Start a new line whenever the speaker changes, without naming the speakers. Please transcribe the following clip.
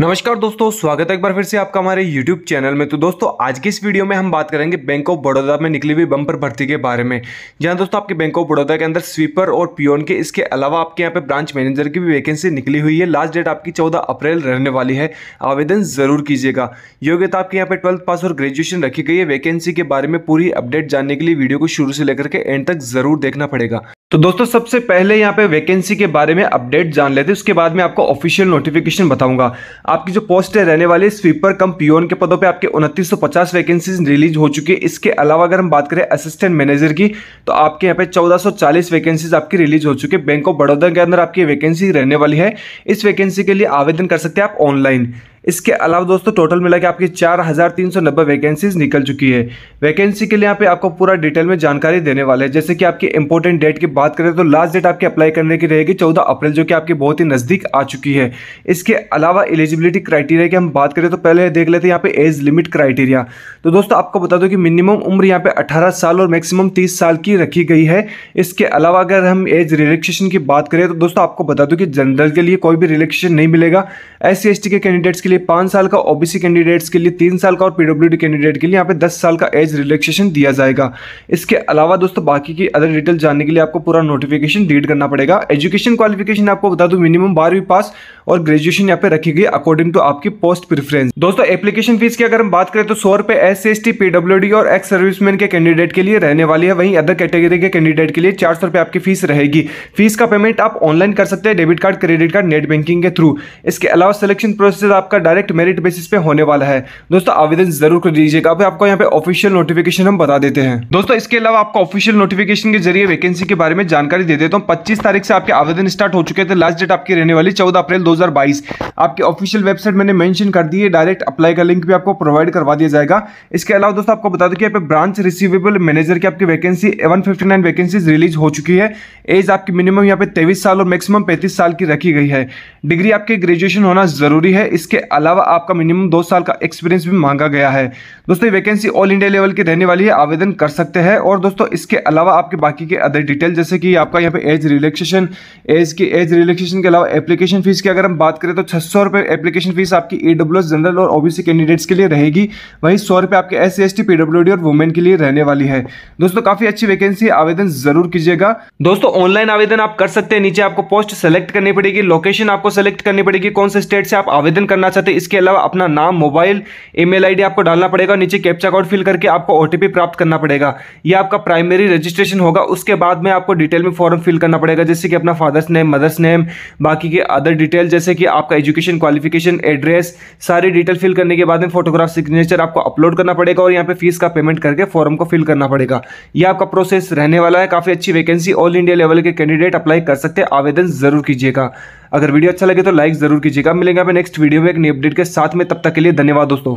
नमस्कार दोस्तों स्वागत है एक बार फिर से आपका हमारे YouTube चैनल में तो दोस्तों आज की इस वीडियो में हम बात करेंगे बैंक ऑफ बड़ौदा में निकली हुई बम्पर भर्ती के बारे में जहां दोस्तों आपके बैंक ऑफ बड़ौदा के अंदर स्वीपर और पियोन के इसके अलावा आपके यहां पे ब्रांच मैनेजर की भी वैकेंसी निकली हुई है लास्ट डेट आपकी चौदह अप्रैल रहने वाली है आवेदन ज़रूर कीजिएगा योग्यता आपके यहाँ पर ट्वेल्थ पास और ग्रेजुएशन रखी गई है वैकेंसी के बारे में पूरी अपडेट जानने के लिए वीडियो को शुरू से लेकर के एंड तक ज़रूर देखना पड़ेगा तो दोस्तों सबसे पहले यहाँ पे वैकेंसी के बारे में अपडेट जान लेते हैं उसके बाद में आपको ऑफिशियल नोटिफिकेशन बताऊंगा आपकी जो पोस्ट है रहने वाली स्वीपर कम पियोन के पदों पे आपके उनतीस पचास वैकेंसीज रिलीज हो चुकी है इसके अलावा अगर हम बात करें असिस्टेंट मैनेजर की तो आपके यहाँ पे चौदह वैकेंसीज आपकी रिलीज हो चुकी है बैंक ऑफ बड़ौदा के अंदर आपकी वैकेंसी रहने वाली है इस वैकेंसी के लिए आवेदन कर सकते हैं आप ऑनलाइन इसके अलावा दोस्तों टोटल मिला के आपकी चार हज़ार तीन सौ नब्बे वैकेंसीज निकल चुकी है वैकेंसी के लिए यहाँ पे आपको पूरा डिटेल में जानकारी देने वाले हैं जैसे कि आपकी इंपॉर्टेंट डेट की बात करें तो लास्ट डेट आपकी अप्लाई करने की रहेगी चौदह अप्रैल जो कि आपकी बहुत ही नज़दीक आ चुकी है इसके अलावा एलिजिबिलिटी क्राइटेरिया की हम बात करें तो पहले देख लेते हैं यहाँ पे एज लिमिट क्राइटेरिया तो दोस्तों आपको बता दो कि मिनिमम उम्र यहाँ पे अठारह साल और मैक्सिमम तीस साल की रखी गई है इसके अलावा अगर हम एज रिलैक्सेशन की बात करें तो दोस्तों आपको बता दो कि जनरल के लिए कोई भी रिलैक्सेशन नहीं मिलेगा एस सी के कैंडिडेट्स के लिए लिए पांच साल का ओबीसी कैंडिडेट्स के लिए तीन साल का और पीडब्ल्यूडी कैंडिडेट के लिए यहाँ पे दस साल का एज रिलैक्सेशन दिया जाएगा इसके अलावा दोस्तों बाकी की अदर डिटेल जानने के लिए आपको पूरा नोटिफिकेशन रीड करना पड़ेगा एजुकेशन क्वालिफिकेशन आपको बता दू मिनिमम बारहवीं पास और ग्रेजुएशन यहाँ पे रखी गई अकॉर्डिंग टू आपकी पोस्ट प्रिफरेंस दोस्तों एप्लीकेशन फीस की अगर हम बात करें तो सौ रुपए S C S T D और एक्स सर्विसमैन के कैंडिडेट के लिए रहने वाली है वहीं अदर कैटेगरी के कैंडिडेट के लिए चार सौ रुपए आपकी फीस रहेगी फीस का पेमेंट आप ऑनलाइन कर सकते हैं debit card credit card net banking के थ्रू इसके अलावा सिलेक्शन प्रोसेस आपका डायरेक्ट मेरिट बेसिस पे होने वाला है दोस्तों आवेदन जरूर कर दीजिएगा अभी आपको यहाँ पे ऑफिशियल नोटिफिकेशन हम बता देते हैं दोस्तों इसके अलावा आपको ऑफिशियल नोटिफिकेशन के जरिए वैकेंसी के बारे में जानकारी दे देता हूँ पच्चीस तारीख से आपके आवेदन स्टार्ट हो चुके थे लास्ट डेट आपकी रहने वाली चौदह अप्रैल दो 2022 आपके ऑफिशियल वेबसाइट मैंने मेंशन कर दी है डायरेक्ट अप्लाई का लिंक भी आपको प्रोवाइड करवा दिया जाएगा इसके अलावा दोस्तों आपको बता दूं कि यहाँ पे ब्रांच रिसीवेबल मैनेजर की आपकी vacancy one fifty vacancies release हो चुकी है एज आपकी मिनिमम यहाँ पे तेईस साल और मैक्सिमम पैंतीस साल की रखी गई है डिग्री आपके ग्रेजुएशन होना जरूरी है इसके अलावा आपका मिनिमम दो साल का एक्सपीरियंस भी मांगा गया है दोस्तों वैकेंसी ऑल इंडिया लेवल की रहने वाली है आवेदन कर सकते हैं और दोस्तों इसके अलावा आपके बाकी के अदर डिटेल जैसे कि आपका यहाँ पे एज रिलैक्सेशन एज की एज रिलैक्सेशन के अलावा एप्लीकेशन फीस की अगर हम बात करें तो छह सौ रुपये एप्लीकेशन फीस आपकी ए डब्ल्यू एस जनरल और ओबीसी कैंडिडेट्स के लिए रहेगी वहीं सौ रुपये आपके S C S T P D और वुमेन के लिए रहने वाली है दोस्तों काफ़ी अच्छी वैकेंसी आवेदन जरूर कीजिएगा दोस्तों ऑनलाइन आवेदन आप कर सकते हैं नीचे आपको पोस्ट सेलेक्ट करनी पड़ेगी लोकेशन आपको सेलेक्ट करनी पड़ेगी कौन से स्टेट से आप आवेदन करना चाहते हैं इसके अलावा अपना नाम मोबाइल ईमेल आईडी आपको डालना पड़ेगा नीचे कैप्चा कोड फिल करके आपको ओटीपी प्राप्त करना पड़ेगा ये आपका प्राइमरी रजिस्ट्रेशन होगा उसके बाद में आपको डिटेल में फॉर्म फिल करना पड़ेगा जैसे कि अपना फादर्स नेम मदर्स नेम बाकी के अदर डिटेल जैसे कि आपका एजुकेशन क्वालिफिकेशन एड्रेस सारी डिटेल फिल करने के बाद में फोटोग्राफ सिग्नेचर आपको अपलोड करना पड़ेगा और यहाँ पे फीस का पेमेंट करके फॉर्म को फिल करना पड़ेगा यह आपका प्रोसेस रहने वाला है काफ़ी अच्छी वैकेंसी ऑल इंडिया लेवल के कैंडिडेट अप्लाई कर सकते हैं आवेदन जरूर कीजिएगा अगर वीडियो अच्छा लगे तो लाइक जरूर कीजिएगा मिलेंगे आप नेक्स्ट वीडियो में एक नई अपडेट के साथ में तब तक के लिए धन्यवाद दोस्तों